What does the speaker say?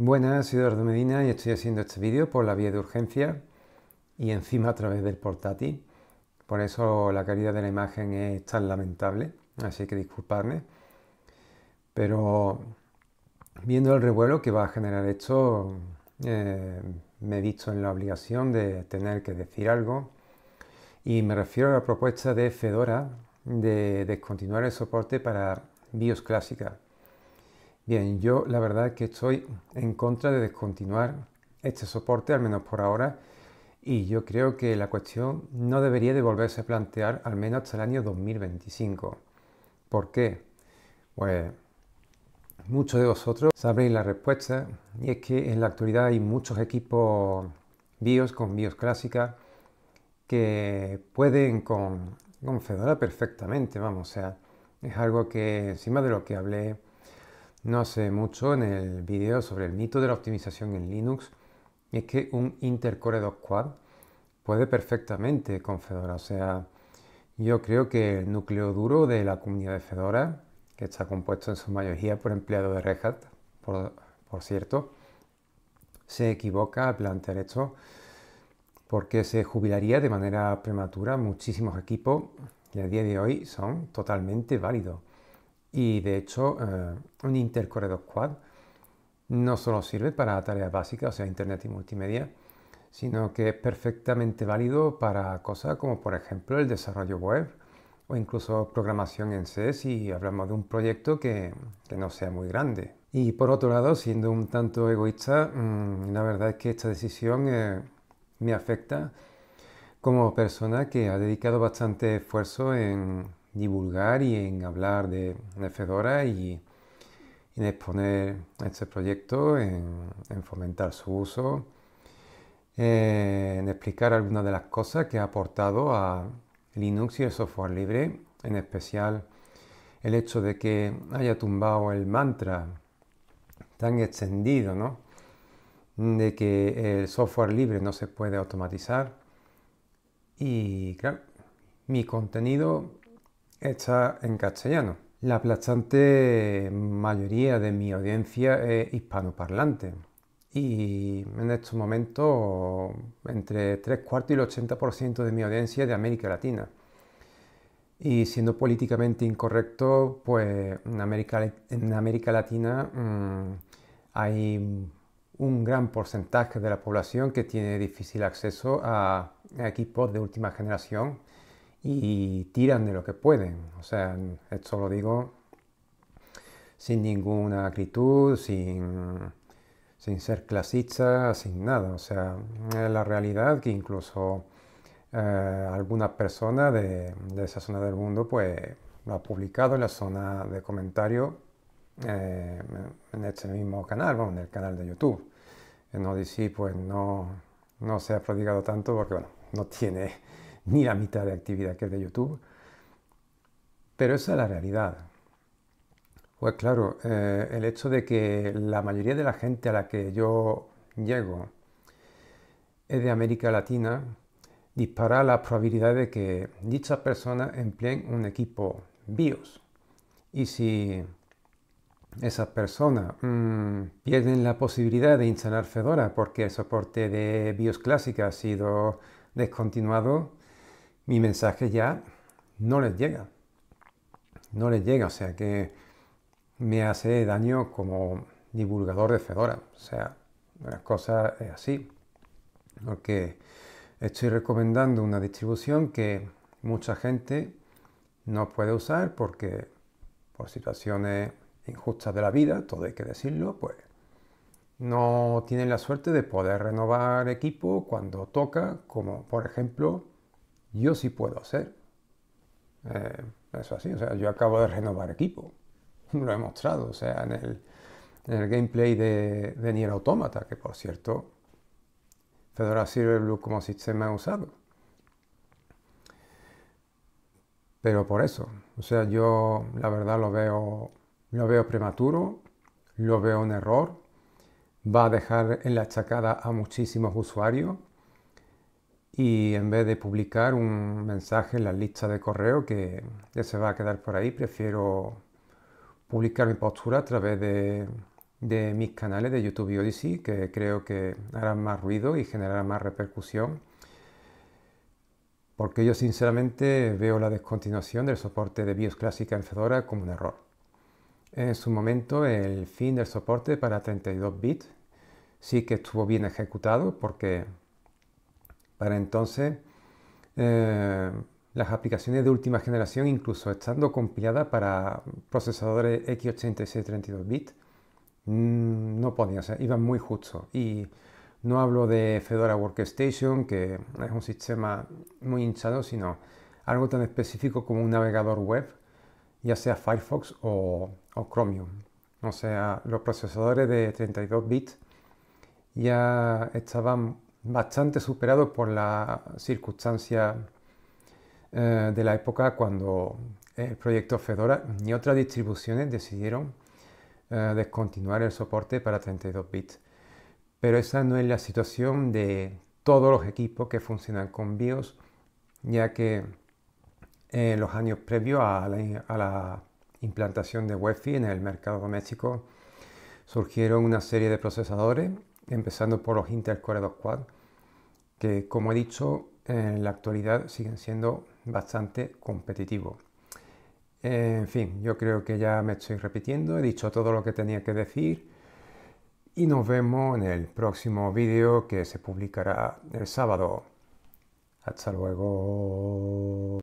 Buenas, soy Eduardo Medina y estoy haciendo este vídeo por la vía de urgencia y encima a través del portátil. Por eso la calidad de la imagen es tan lamentable, así que disculpadme. Pero viendo el revuelo que va a generar esto, eh, me he visto en la obligación de tener que decir algo. Y me refiero a la propuesta de Fedora de descontinuar el soporte para BIOS clásica. Bien, yo la verdad es que estoy en contra de descontinuar este soporte, al menos por ahora, y yo creo que la cuestión no debería de volverse a plantear al menos hasta el año 2025. ¿Por qué? Pues muchos de vosotros sabréis la respuesta, y es que en la actualidad hay muchos equipos BIOS con BIOS clásica que pueden con, con Fedora perfectamente, vamos, o sea, es algo que encima de lo que hablé no hace mucho en el video sobre el mito de la optimización en Linux es que un intercore 2 quad puede perfectamente con Fedora. O sea, yo creo que el núcleo duro de la comunidad de Fedora, que está compuesto en su mayoría por empleados de Red Hat, por, cierto, se equivoca al plantear esto porque se jubilaría de manera prematura muchísimos equipos que a día de hoy son totalmente válidos. Y de hecho, eh, un intercorredor quad no solo sirve para tareas básicas, o sea, Internet y multimedia, sino que es perfectamente válido para cosas como, por ejemplo, el desarrollo web o incluso programación en C si hablamos de un proyecto que, no sea muy grande. Y por otro lado, siendo un tanto egoísta, mm, la verdad es que esta decisión eh, me afecta como persona que ha dedicado bastante esfuerzo en divulgar y en hablar de, Fedora y, en exponer este proyecto, en, fomentar su uso, eh, en explicar algunas de las cosas que ha aportado a Linux y el software libre, en especial el hecho de que haya tumbado el mantra tan extendido, De que el software libre no se puede automatizar. Y claro, mi contenido está en castellano. La aplastante mayoría de mi audiencia es hispanoparlante y en estos momentos entre tres cuartos y el 80% de mi audiencia es de América Latina. Y siendo políticamente incorrecto, pues en América, Latina mm, hay un gran porcentaje de la población que tiene difícil acceso a equipos de última generación y tiran de lo que pueden. O sea, esto lo digo sin ninguna acritud, sin, sin ser clasista, sin nada. O sea, es la realidad que incluso eh, algunas personas de, de, esa zona del mundo pues lo ha publicado en la zona de comentarios eh, en este mismo canal, en el canal de YouTube. no Odyssey pues no, no se ha prodigado tanto porque bueno, no tiene ni la mitad de actividad que es de YouTube. Pero esa es la realidad. Pues claro, eh, el hecho de que la mayoría de la gente a la que yo llego es de América Latina, dispara la probabilidad de que dichas personas empleen un equipo BIOS. Y si esas personas mm, pierden la posibilidad de instalar Fedora porque el soporte de BIOS clásica ha sido descontinuado, mi mensaje ya no les llega. No les llega, o sea que me hace daño como divulgador de Fedora. O sea, las cosas es así. Porque estoy recomendando una distribución que mucha gente no puede usar porque por situaciones injustas de la vida, todo hay que decirlo, pues no tienen la suerte de poder renovar equipo cuando toca, como por ejemplo yo sí puedo hacer. Eh, eso así, o sea, yo acabo de renovar equipo, lo he mostrado, o sea, en el, gameplay de, de Nier Automata, que por cierto, Fedora Silverblue como sistema he usado. Pero por eso, o sea, yo la verdad lo veo, lo veo prematuro, lo veo un error, va a dejar en la chacada a muchísimos usuarios y en vez de publicar un mensaje en la lista de correo que se va a quedar por ahí, prefiero publicar mi postura a través de, mis canales de YouTube y Odyssey, que creo que harán más ruido y generarán más repercusión. Porque yo sinceramente veo la descontinuación del soporte de BIOS clásica en Fedora como un error. En su momento el fin del soporte para 32 bits sí que estuvo bien ejecutado porque para entonces, eh, las aplicaciones de última generación, incluso estando compiladas para procesadores x86 32 bits, mm, no podían, o sea, iban muy justo. Y no hablo de Fedora Workstation, que es un sistema muy hinchado, sino algo tan específico como un navegador web, ya sea Firefox o, o Chromium. O sea, los procesadores de 32 bits ya estaban bastante superado por la circunstancia eh, de la época cuando el proyecto Fedora ni otras distribuciones decidieron eh, descontinuar el soporte para 32 bits. Pero esa no es la situación de todos los equipos que funcionan con BIOS, ya que en eh, los años previos a la, a la implantación de Wi-Fi en el mercado doméstico surgieron una serie de procesadores empezando por los Intel Core 2 Quad, que como he dicho, en la actualidad siguen siendo bastante competitivos. En fin, yo creo que ya me estoy repitiendo, he dicho todo lo que tenía que decir y nos vemos en el próximo vídeo que se publicará el sábado. Hasta luego.